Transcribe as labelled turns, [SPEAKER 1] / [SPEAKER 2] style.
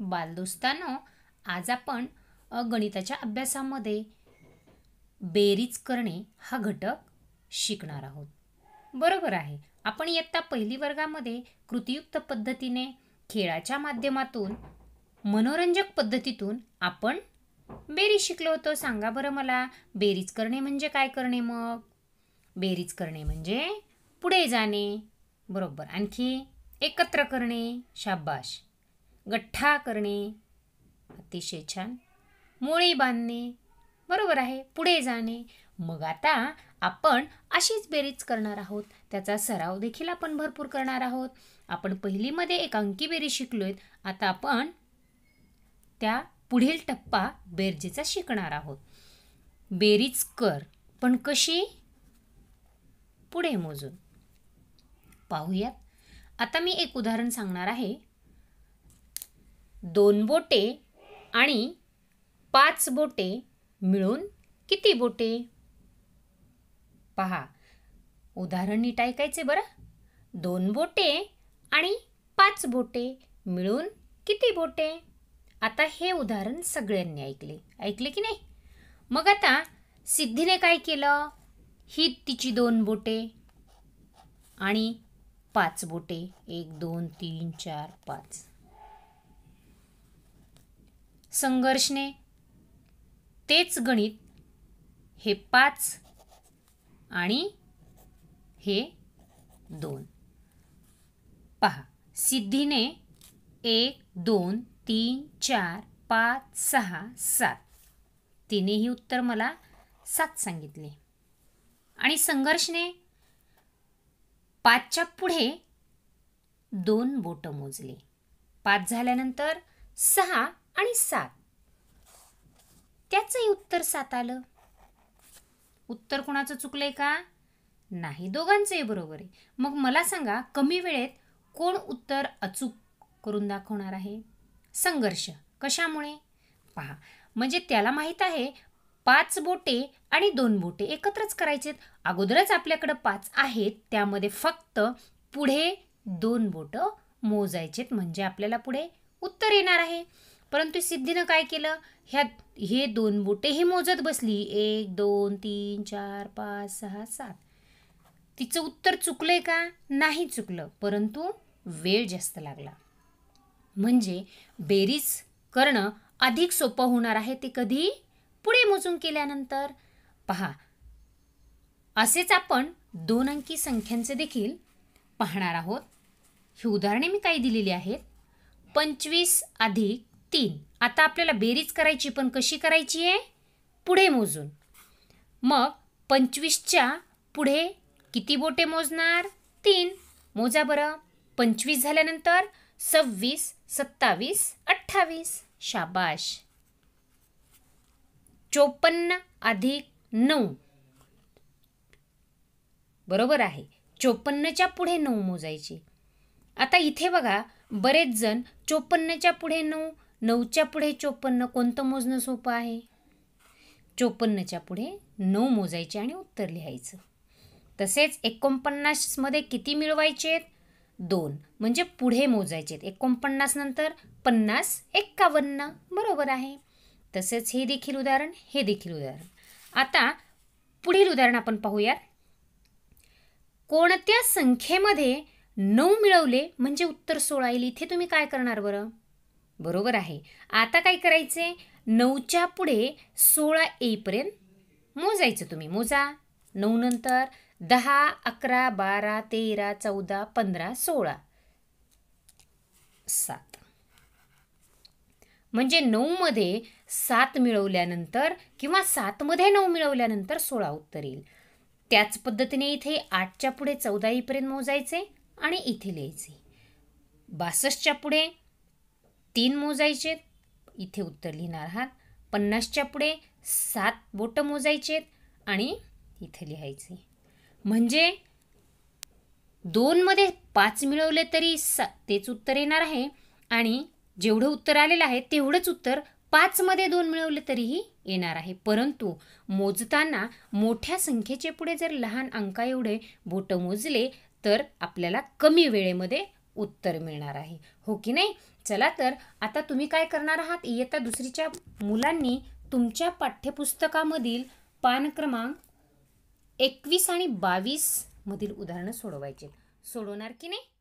[SPEAKER 1] बालदोस्तानो आज आपण गणिताच्या अभ्यासामध्ये बेरीज करणे हा घटक शिकणार आहोत बरोबर आहे आपण इयत्ता पहिली वर्गामध्ये कृतियुक्त पद्धतीने खेळाच्या माध्यमातून मनोरंजक पद्धतीतून आपण बेरीज शिकलो होतो सांगा बरं मला बेरीज करणे म्हणजे काय करणे मग बेरीज करणे म्हणजे पुढे जाणे बरोबर आणखी एकत्र करणे शाबाश गठ्ठा करणे अतिशय छान मोळी बांधणे बरोबर आहे पुढे जाणे मग आता आपण अशीच बेरीज करणार आहोत त्याचा सराव देखील आपण भरपूर करणार आहोत आपण पहिलीमध्ये एक अंकी बेरीज शिकलोय आता आपण त्या पुढील टप्पा बेरजेचा शिकणार आहोत बेरीज कर पण कशी पुढे मोजून पाहूयात आता मी एक उदाहरण सांगणार आहे दोन बोटे आणि पाच बोटे मिळून किती बोटे पहा उदाहरण नीट ऐकायचे बरं दोन बोटे आणि पाच बोटे मिळून किती बोटे आता हे उदाहरण सगळ्यांनी ऐकले ऐकले की नाही मग आता सिद्धीने काय केलं ही तिची दोन बोटे आणि पाच बोटे एक दोन तीन चार पाच संघर्षने तेच गणित हे पाच आणि हे दोन पहा सिद्धीने एक दोन तीन चार पाच सहा सात तिनेही उत्तर मला सात सांगितले आणि संघर्षने पाचच्या पुढे दोन बोटं मोजले पाच झाल्यानंतर सहा आणि सात त्याचंही उत्तर सात आलं उत्तर कोणाचं चुकलंय का नाही दोघांचंही बरोबर आहे मग मला सांगा कमी वेळेत कोण उत्तर अचूक करून दाखवणार आहे संघर्ष कशामुळे पहा म्हणजे त्याला माहीत आहे पाच बोटे आणि दोन बोटे एकत्रच करायचेत अगोदरच आपल्याकडं पाच आहेत त्यामध्ये फक्त पुढे दोन बोटं मोजायचेत म्हणजे आपल्याला पुढे उत्तर येणार आहे परंतु सिद्धीनं काय केलं ह्या हे दोन बोटेही मोजत बसली एक दोन तीन चार पाच सहा सात तिचं उत्तर चुकलंय का नाही चुकलं परंतु वेळ जास्त लागला म्हणजे बेरीज करणं अधिक सोपं होणार आहे ते कधी पुढे मोजून केल्यानंतर पहा असेच आपण दोन अंकी संख्यांचे देखील पाहणार आहोत ही उदाहरणे मी काही दिलेली आहेत पंचवीस अधिक तीन आता आपल्याला बेरीज करायची पण कशी करायची आहे पुढे मोजून मग पंचवीसच्या पुढे किती बोटे मोजणार तीन मोजा बरं पंचवीस झाल्यानंतर सव्वीस सत्तावीस अठ्ठावीस शाबाश चोपन्न अधिक नऊ बरोबर आहे चोपन्नच्या पुढे नऊ मोजायचे आता इथे बघा बरेच जण चोपन्नच्या पुढे नऊ नऊच्या पुढे चोपन्न कोणतं मोजणं सोपं आहे चोपन्नच्या पुढे नऊ मोजायचे आणि उत्तर लिहायचं तसेच एकोणपन्नासमध्ये किती मिळवायचे आहेत दोन म्हणजे पुढे मोजायचे आहेत एकोणपन्नास नंतर पन्नास एक्कावन्न बरोबर आहे तसेच हे देखील उदाहरण हे देखील उदाहरण आता पुढील उदाहरण आपण पाहूयात कोणत्या संख्येमध्ये नऊ मिळवले म्हणजे उत्तर सोळा येईल इथे तुम्ही काय करणार बरं बरोबर आहे आता काय करायचे नऊच्या पुढे सोळा एपर्यंत मोजायचं तुम्ही मोजा नऊ नंतर दहा अकरा बारा तेरा चौदा पंधरा सोळा सात म्हणजे नऊमध्ये सात मिळवल्यानंतर किंवा सातमध्ये नऊ मिळवल्यानंतर सोळा उत्तर येईल त्याच पद्धतीने इथे आठच्या पुढे चौदा येईपर्यंत मोजायचे आणि इथे लिहायचे बासष्टच्या पुढे तीन मोजायचे इथे उत्तर लिहिणार आहात पन्नासच्या पुढे सात बोटं मोजायचेत आणि इथे लिहायचे म्हणजे दोनमध्ये पाच मिळवले तरी सा तेच उत्तर येणार आहे आणि जेवढं उत्तर आलेलं आहे तेवढंच उत्तर पाचमध्ये दोन मिळवले तरीही येणार आहे परंतु मोजताना मोठ्या संख्येचे पुढे जर लहान अंका एवढे बोटं मोजले तर आपल्याला कमी वेळेमध्ये उत्तर मिळणार आहे हो की नाही चला तर आता तुम्ही काय करणार आहात इयत्ता दुसरीच्या मुलांनी तुमच्या पाठ्यपुस्तकामधील पान क्रमांक एकवीस आणि बावीसमधील उदाहरणं सोडवायचे सोडवणार की नाही